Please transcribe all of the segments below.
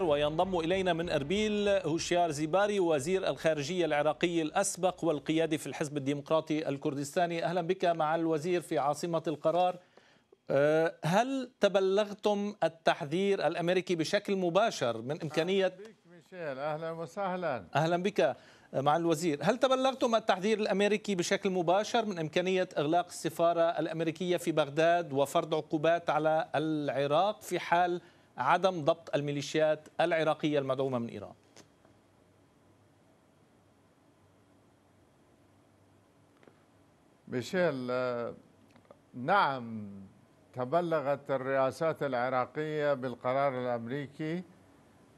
وينضم إلينا من أربيل هوشيار زيباري وزير الخارجية العراقي الأسبق والقيادي في الحزب الديمقراطي الكردستاني أهلا بك مع الوزير في عاصمة القرار آه، هل تبلغتم التحذير الأمريكي بشكل مباشر من إمكانية أهلا بك ميشيل أهلا وسهلا أهلا بك مع الوزير هل تبلغتم التحذير الأمريكي بشكل مباشر من إمكانية إغلاق السفارة الأمريكية في بغداد وفرض عقوبات على العراق في حال عدم ضبط الميليشيات العراقية المدعومة من إيران ميشيل آه، نعم تبلغت الرئاسات العراقية بالقرار الأمريكي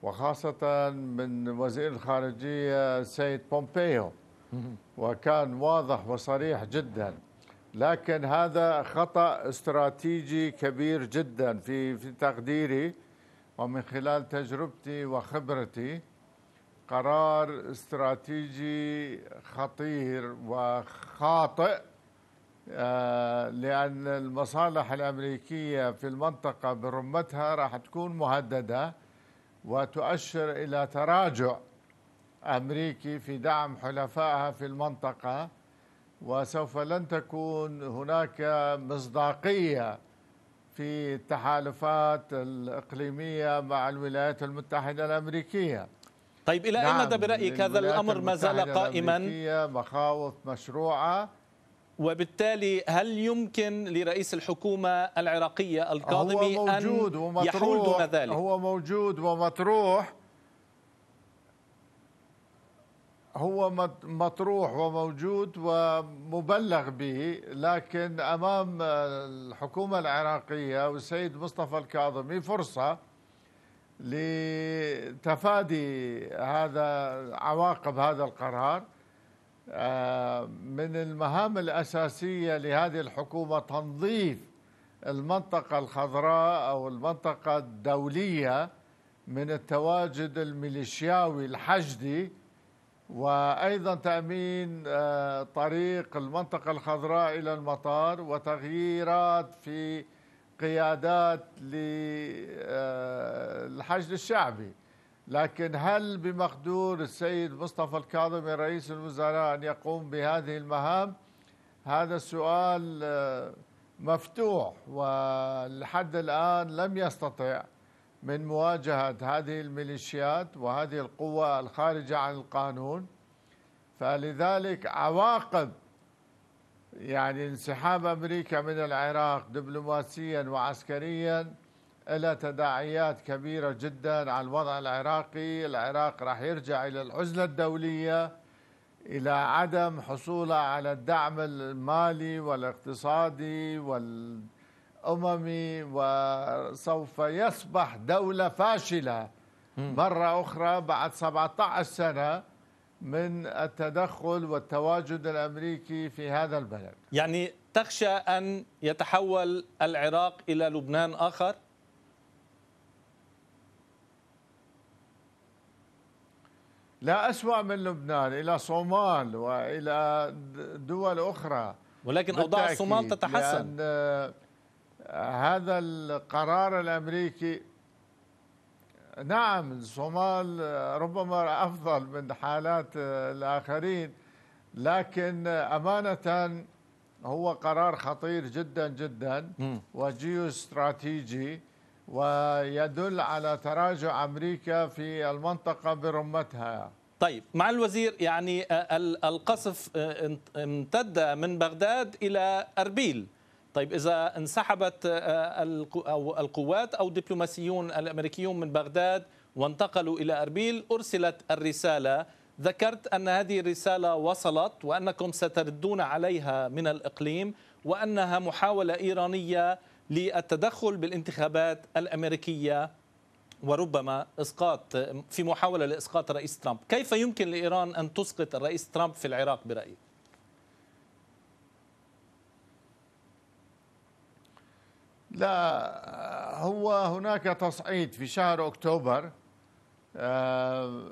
وخاصة من وزير الخارجية سيد بومبيو وكان واضح وصريح جدا لكن هذا خطأ استراتيجي كبير جدا في في تقديري ومن خلال تجربتي وخبرتي قرار استراتيجي خطير وخاطئ آه، لأن المصالح الأمريكية في المنطقة برمتها راح تكون مهددة وتؤشر إلى تراجع أمريكي في دعم حلفائها في المنطقة وسوف لن تكون هناك مصداقية في التحالفات الإقليمية مع الولايات المتحدة الأمريكية طيب إلى نعم أي مدى برأيك هذا الأمر ما زال قائما مخاوف مشروعة وبالتالي هل يمكن لرئيس الحكومة العراقية القادم أن يحول دون ذلك هو موجود ومطروح هو مطروح وموجود ومبلغ به لكن امام الحكومه العراقيه والسيد مصطفى الكاظمي فرصه لتفادي هذا عواقب هذا القرار آه، من المهام الاساسيه لهذه الحكومه تنظيف المنطقه الخضراء او المنطقه الدوليه من التواجد الميليشياوي الحشدي وأيضا تأمين آه، طريق المنطقة الخضراء إلى المطار وتغييرات في قيادات للحشد آه، الشعبي لكن هل بمقدور السيد مصطفى الكاظمي رئيس الوزراء أن يقوم بهذه المهام؟ هذا السؤال آه، مفتوح ولحد الآن لم يستطع من مواجهة هذه الميليشيات وهذه القوة الخارجة عن القانون فلذلك عواقب يعني انسحاب أمريكا من العراق دبلوماسيا وعسكريا إلى تداعيات كبيرة جدا على الوضع العراقي العراق راح يرجع إلى العزلة الدولية إلى عدم حصوله على الدعم المالي والاقتصادي وال أممي وسوف يصبح دولة فاشلة مرة أخرى بعد 17 سنة من التدخل والتواجد الأمريكي في هذا البلد يعني تخشى أن يتحول العراق إلى لبنان آخر؟ لا أسوأ من لبنان إلى صومال وإلى دول أخرى ولكن أوضاع الصومال تتحسن هذا القرار الأمريكي نعم الصومال ربما أفضل من حالات الآخرين لكن أمانة هو قرار خطير جدا جدا وجيو استراتيجي ويدل على تراجع أمريكا في المنطقة برمتها طيب مع الوزير يعني القصف امتد من بغداد إلى أربيل طيب إذا انسحبت آه، آه، أو القوات أو الدبلوماسيون الأمريكيون من بغداد وانتقلوا إلى أربيل أرسلت الرسالة ذكرت أن هذه الرسالة وصلت وأنكم ستردون عليها من الإقليم وأنها محاولة إيرانية للتدخل بالانتخابات الأمريكية وربما اسقاط في محاوله لاسقاط الرئيس ترامب، كيف يمكن لايران ان تسقط الرئيس ترامب في العراق برايك؟ لا هو هناك تصعيد في شهر اكتوبر آه،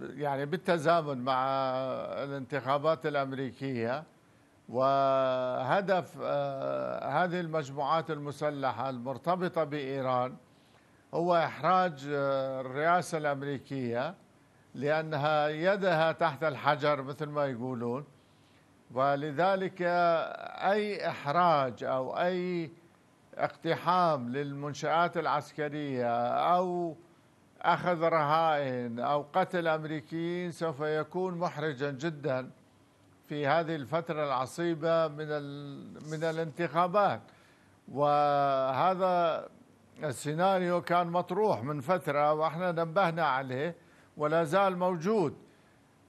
يعني بالتزامن مع الانتخابات الامريكيه وهدف آه، هذه المجموعات المسلحه المرتبطه بايران هو احراج آه، الرئاسه الامريكيه لانها يدها تحت الحجر مثل ما يقولون ولذلك اي احراج او اي اقتحام للمنشآت العسكرية أو أخذ رهائن أو قتل أمريكيين سوف يكون محرجا جدا في هذه الفترة العصيبة من من الانتخابات وهذا السيناريو كان مطروح من فترة واحنا نبهنا عليه ولا زال موجود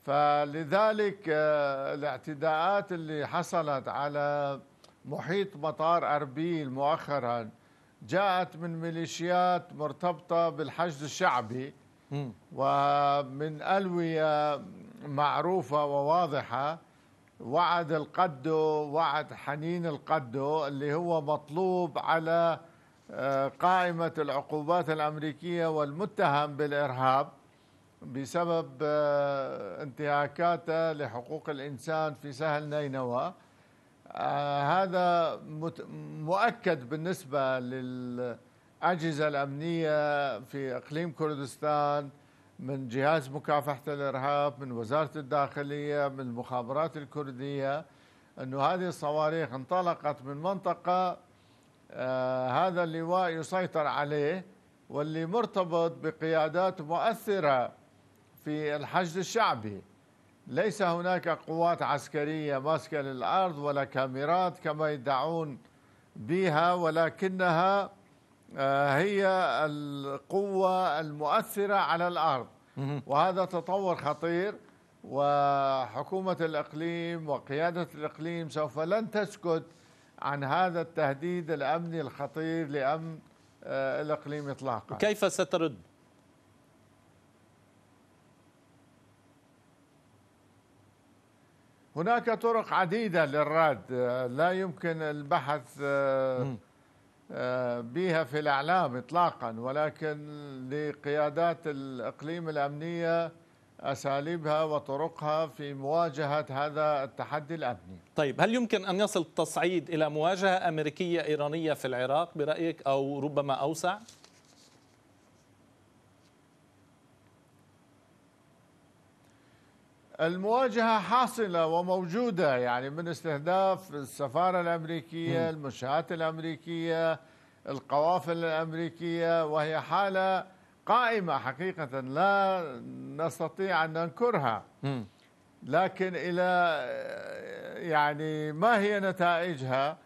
فلذلك آه، الاعتداءات اللي حصلت على محيط مطار أربيل مؤخرا جاءت من ميليشيات مرتبطة بالحشد الشعبي ومن ألوية معروفة وواضحة وعد القدو وعد حنين القدو اللي هو مطلوب على آه، قائمة العقوبات الأمريكية والمتهم بالإرهاب بسبب آه، انتهاكاته لحقوق الإنسان في سهل نينوى آه، هذا مؤكد بالنسبة للأجهزة الأمنية في إقليم كردستان من جهاز مكافحة الإرهاب من وزارة الداخلية من المخابرات الكردية أنه هذه الصواريخ انطلقت من منطقة آه، هذا اللواء يسيطر عليه واللي مرتبط بقيادات مؤثرة في الحشد الشعبي ليس هناك قوات عسكرية ماسكة للأرض ولا كاميرات كما يدعون بها ولكنها آه، هي القوة المؤثرة على الأرض وهذا تطور خطير وحكومة الإقليم وقيادة الإقليم سوف لن تسكت عن هذا التهديد الأمني الخطير لأمن آه، الإقليم إطلاقا كيف سترد؟ هناك طرق عديدة للرد آه، لا يمكن البحث آه، آه، بها في الأعلام إطلاقا ولكن لقيادات الإقليم الأمنية أساليبها وطرقها في مواجهة هذا التحدي الأمني طيب هل يمكن أن يصل التصعيد إلى مواجهة أمريكية إيرانية في العراق برأيك أو ربما أوسع؟ المواجهة حاصلة وموجودة يعني من استهداف السفارة الأمريكية المنشآت الأمريكية القوافل الأمريكية وهي حالة قائمة حقيقة لا نستطيع أن ننكرها لكن إلى يعني ما هي نتائجها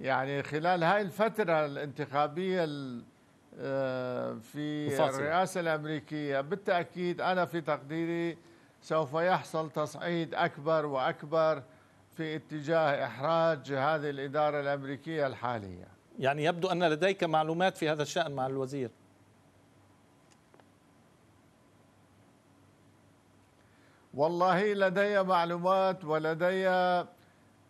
يعني خلال هاي الفترة الانتخابية آه، في الرئاسة الأمريكية بالتأكيد أنا في تقديري سوف يحصل تصعيد أكبر وأكبر في اتجاه إحراج هذه الإدارة الأمريكية الحالية يعني يبدو أن لديك معلومات في هذا الشأن مع الوزير والله لدي معلومات ولدي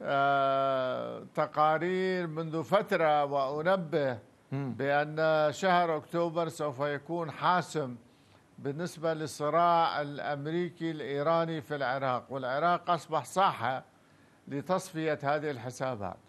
آه، تقارير منذ فترة وأنبه بأن شهر أكتوبر سوف يكون حاسم بالنسبة للصراع الأمريكي الإيراني في العراق والعراق أصبح ساحة لتصفية هذه الحسابات